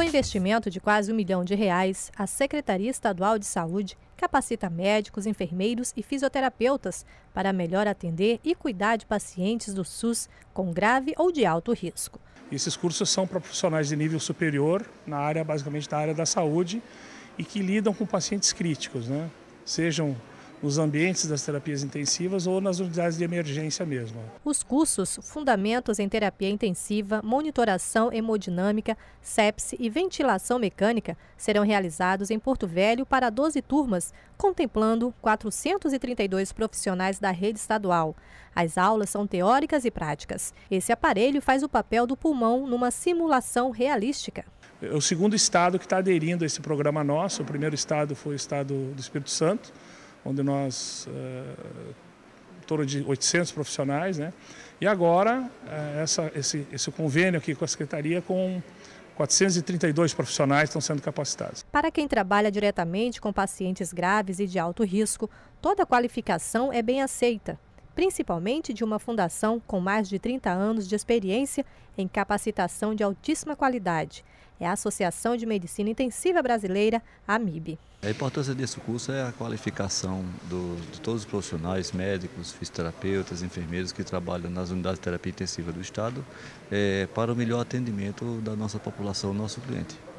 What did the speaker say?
Com investimento de quase um milhão de reais, a Secretaria Estadual de Saúde capacita médicos, enfermeiros e fisioterapeutas para melhor atender e cuidar de pacientes do SUS com grave ou de alto risco. Esses cursos são para profissionais de nível superior, na área basicamente da área da saúde, e que lidam com pacientes críticos, né? sejam nos ambientes das terapias intensivas ou nas unidades de emergência mesmo. Os cursos Fundamentos em Terapia Intensiva, Monitoração Hemodinâmica, Sepse e Ventilação Mecânica serão realizados em Porto Velho para 12 turmas, contemplando 432 profissionais da rede estadual. As aulas são teóricas e práticas. Esse aparelho faz o papel do pulmão numa simulação realística. É o segundo estado que está aderindo a esse programa nosso, o primeiro estado foi o estado do Espírito Santo, onde nós, uh, em torno de 800 profissionais, né? E agora, eh, essa, esse, esse convênio aqui com a Secretaria com 432 profissionais estão sendo capacitados. Para quem trabalha diretamente com pacientes graves e de alto risco, toda qualificação é bem aceita principalmente de uma fundação com mais de 30 anos de experiência em capacitação de altíssima qualidade. É a Associação de Medicina Intensiva Brasileira, AMIB. A importância desse curso é a qualificação do, de todos os profissionais, médicos, fisioterapeutas, enfermeiros que trabalham nas unidades de terapia intensiva do Estado é, para o melhor atendimento da nossa população, nosso cliente.